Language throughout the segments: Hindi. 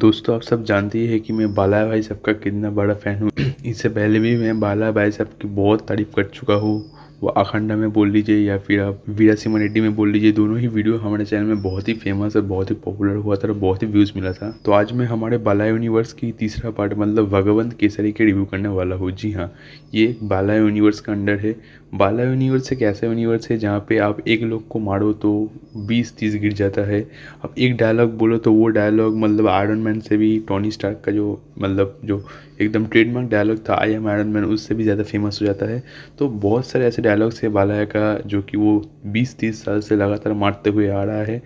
दोस्तों आप सब जानते ही है कि मैं बाला भाई साहब का कितना बड़ा फ़ैन हूँ इससे पहले भी मैं बाला भाई साहब की बहुत तारीफ़ कर चुका हूँ वो अखंडा में बोल लीजिए या फिर आप वीरा सिमन रेड्डी में बोल लीजिए दोनों ही वीडियो हमारे चैनल में बहुत ही फेमस और बहुत ही पॉपुलर हुआ था और बहुत ही व्यूज़ मिला था तो आज मैं हमारे बाला यूनिवर्स की तीसरा पार्ट मतलब भगवंत केसरी के रिव्यू करने वाला हूँ जी हाँ ये बाला यूनिवर्स का अंडर है बाला यूनिवर्स एक ऐसा यूनिवर्स है जहाँ पे आप एक लोग को मारो तो बीस तीस गिर जाता है अब एक डायलॉग बोलो तो वो डायलॉग मतलब आयरन मैन से भी टोनी स्टार्क का जो मतलब जो एकदम ट्रेडमार्क डायलॉग था आई एम आयरन मैन उससे भी ज़्यादा फेमस हो जाता है तो बहुत सारे ऐसे डायलॉग्स है बालाया का जो कि वो बीस तीस साल से लगातार मारते हुए आ रहा है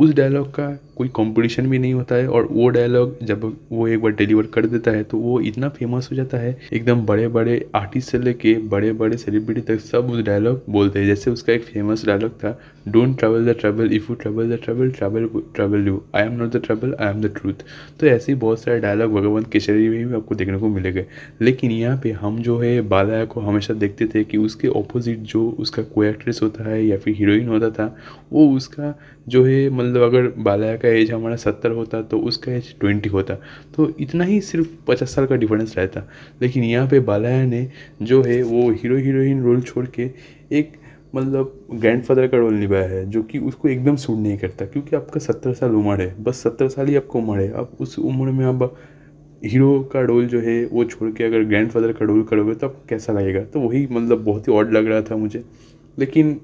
उस डायलॉग का कोई कंपटीशन भी नहीं होता है और वो डायलॉग जब वो एक बार डिलीवर कर देता है तो वो इतना फेमस हो जाता है एकदम बड़े बड़े आर्टिस्ट से लेके बड़े बड़े सेलिब्रिटी तक सब उस डायलॉग बोलते हैं जैसे उसका एक फेमस डायलॉग था don't travel the travel if you travel the travel travel travel you I am not the travel I am the truth तो ऐसे ही बहुत सारे डायलॉग भगवंत केशरी में भी आपको देखने को मिलेगा लेकिन यहाँ पे हम जो है बालाया को हमेशा देखते थे कि उसके ऑपोजिट जो उसका को एक्ट्रेस होता है या फिर हीरोइन होता था वो उसका जो है मतलब अगर बालाया का एज हमारा सत्तर होता तो उसका एज ट्वेंटी होता तो इतना ही सिर्फ पचास साल का डिफरेंस रहता लेकिन यहाँ पे बालाया ने जो है वो हीरो हीरोइन रोल छोड़ के एक मतलब ग्रैंडफादर का रोल निभाया है जो कि उसको एकदम सूट नहीं करता क्योंकि आपका सत्तर साल उम्र है बस सत्तर साल ही आपको उम्र है अब उस उम्र में आप हीरो का रोल जो है वो छोड़ के अगर ग्रैंडफादर का रोल करोगे तो आपको कैसा लगेगा तो वही मतलब बहुत ही ऑड लग रहा था मुझे लेकिन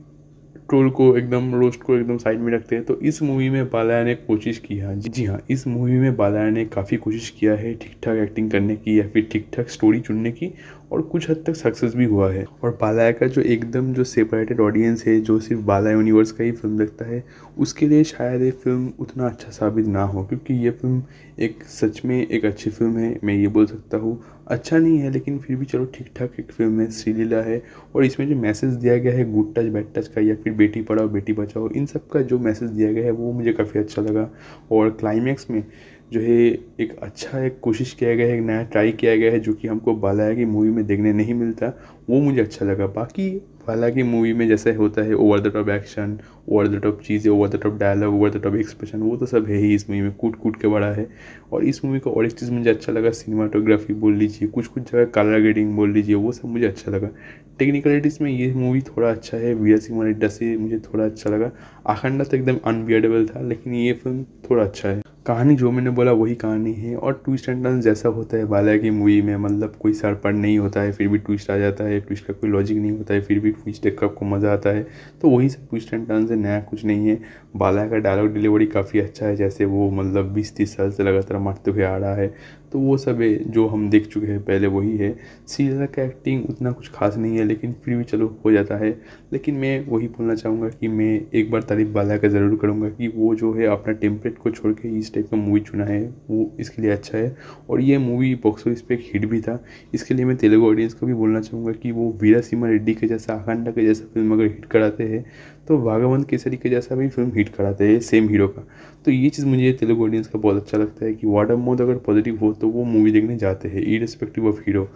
ट्रोल को एकदम रोस्ट को एकदम साइड में रखते हैं तो इस मूवी में बालाया ने कोशिश की है हाँ जी हाँ इस मूवी में बालाया ने काफ़ी कोशिश किया है ठीक ठाक एक्टिंग करने की या फिर ठीक ठाक स्टोरी चुनने की और कुछ हद तक सक्सेस भी हुआ है और बालाया का जो एकदम जो सेपरेटेड ऑडियंस है जो सिर्फ बाला यूनिवर्स का ही फिल्म देखता है उसके लिए शायद ये फिल्म उतना अच्छा साबित ना हो क्योंकि ये फिल्म एक सच में एक अच्छी फिल्म है मैं ये बोल सकता हूँ अच्छा नहीं है लेकिन फिर भी चलो ठीक ठाक एक फिल्म है श्रीलीला है और इसमें जो मैसेज दिया गया है गुड टच बैड टच का या फिर बेटी पढ़ाओ बेटी बचाओ इन सब का जो मैसेज दिया गया है वो मुझे काफ़ी अच्छा लगा और क्लाइमैक्स में जो है एक अच्छा एक कोशिश किया गया है एक नया ट्राई किया गया है जो कि हमको बालाया की मूवी में देखने नहीं मिलता वो मुझे अच्छा लगा बाकी की मूवी में जैसे होता है over the top action over the top चीज़ें over the top dialogue over the top expression वो तो सब है ही इस मूवी में कूट कूट के बड़ा है और इस मूवी का और एक चीज़ मुझे अच्छा लगा सिनेमाटोग्राफी बोल लीजिए कुछ कुछ जगह कलर ग्रेडिंग बोल लीजिए वो सब मुझे अच्छा लगा टेक्निकलिटीज़ में ये मूवी थोड़ा अच्छा है वीर सिंह मनिड्डा से मुझे थोड़ा अच्छा लगा आखंडा तो एकदम अनबियडेबल था लेकिन ये फिल्म थोड़ा अच्छा है कहानी जो मैंने बोला वही कहानी है और ट्विस्ट एंड टर्न जैसा होता है बाला की मूवी में मतलब कोई सर पर नहीं होता है फिर भी ट्विस्ट आ जाता है ट्विस्ट का कोई लॉजिक नहीं होता है फिर भी ट्विस्ट देखकर आपको मज़ा आता है तो वही सब ट्विस्ट एंड टर्न से नया कुछ नहीं है बाला का डायलॉग डिलीवरी काफ़ी अच्छा है जैसे वो मतलब बीस तीस साल से लगातार मरते हुए आ रहा है तो वो सब है जो हम देख चुके हैं पहले वही है सीरियल का एक्टिंग उतना कुछ खास नहीं है लेकिन फिर भी चलो हो जाता है लेकिन मैं वही बोलना चाहूँगा कि मैं एक बार तारीफ बाला का ज़रूर करूँगा कि वो जो है अपना टेम्पलेट को छोड़ के इस टाइप का मूवी चुना है वो इसके लिए अच्छा है और ये मूवी बॉक्स ऑफिस पर एक हिट भी था इसके लिए मैं तेलुगु ऑडियंस को भी बोलना चाहूँगा कि वो वीरा सिम्हा रेड्डी के जैसा आखंडा के जैसा फिल्म अगर हिट कराते हैं तो वागाबंद केसरी के जैसा भी फिल्म हिट कराते हैं सेम हीरो का तो ये चीज़ मुझे तेलुगु ऑडियंस का बहुत अच्छा लगता है कि वार्ड ऑफ अगर पॉजिटिव हो तो वो मूवी देखने जाते हैं इरेस्पेक्टिव ऑफ हीरो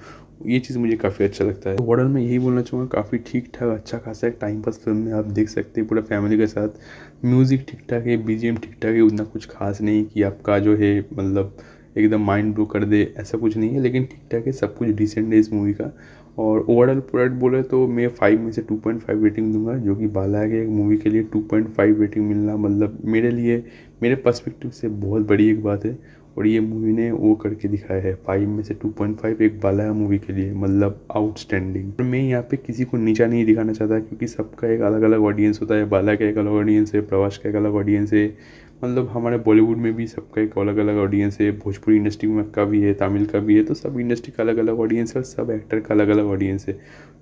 ये चीज़ मुझे काफ़ी अच्छा लगता है तो वर्डन में यही बोलना चाहूँगा काफ़ी ठीक ठाक अच्छा खासा एक टाइम पास फिल्म में आप देख सकते हैं पूरा फैमिली के साथ म्यूज़िक ठीक ठाक है बी ठीक ठाक है उतना कुछ खास नहीं कि आपका जो है मतलब एकदम माइंड ब्लो कर दे ऐसा कुछ नहीं है लेकिन ठीक ठाक है सब कुछ डिसेंट है इस मूवी का और ओवरऑल प्रोडक्ट बोले तो मैं फाइव में से टू पॉइंट फाइव रेटिंग दूंगा जो कि बाला के एक मूवी के लिए टू पॉइंट फाइव रेटिंग मिलना मतलब मेरे लिए मेरे पर्सपेक्टिव से बहुत बड़ी एक बात है और ये मूवी ने वो करके दिखाया है फाइव में से टू पॉइंट फाइव एक बाला मूवी के लिए मतलब आउटस्टैंडिंग और मैं यहाँ पे किसी को नीचा नहीं दिखाना चाहता क्योंकि सबका एक अलग अलग ऑडियंस होता है बाला का एक अलग ऑडियंस है प्रवास का एक अलग ऑडियंस है मतलब हमारे बॉलीवुड में भी सबका एक अलग अलग ऑडियंस है भोजपुरी इंडस्ट्री में का भी है तमिल का भी है तो सब इंडस्ट्री का अलग अलग ऑडियंस है और सब एक्टर का अलग अलग ऑडियंस है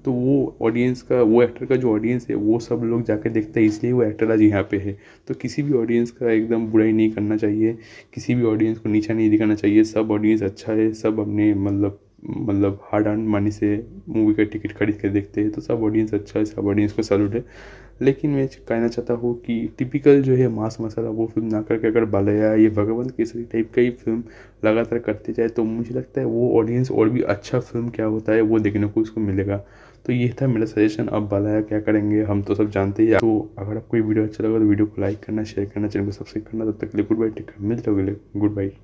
तो वो ऑडियंस का वो एक्टर का जो ऑडियंस है वो सब लोग जाके देखते हैं इसलिए वो एक्टर आज यहाँ पे है तो किसी भी ऑडियंस का एकदम बुराई नहीं करना चाहिए किसी भी ऑडियंस को नीचा नहीं दिखाना चाहिए सब ऑडियंस अच्छा है सब अपने मतलब मतलब हार्ड अर्न मनी से मूवी का टिकट खरीद कर देखते हैं तो सब ऑडियंस अच्छा है सब ऑडियंस को सैल्यूट है लेकिन मैं कहना चाहता हूँ कि टिपिकल जो है मास मसाला वो फिल्म ना करके अगर बालाया ये भगवंत केसरी टाइप का ही फिल्म लगातार करते जाए तो मुझे लगता है वो ऑडियंस और भी अच्छा फिल्म क्या होता है वो देखने को उसको मिलेगा तो ये था मेरा सजेशन अब बालाया क्या करेंगे हम तो सब जानते ही तो अगर आपको ये वीडियो अच्छा लगा तो वीडियो को लाइक करना शेयर करना चैनल को सब्सक्राइब करना तब तक लिए गुड बाई टेक मिलते हो गुड बाई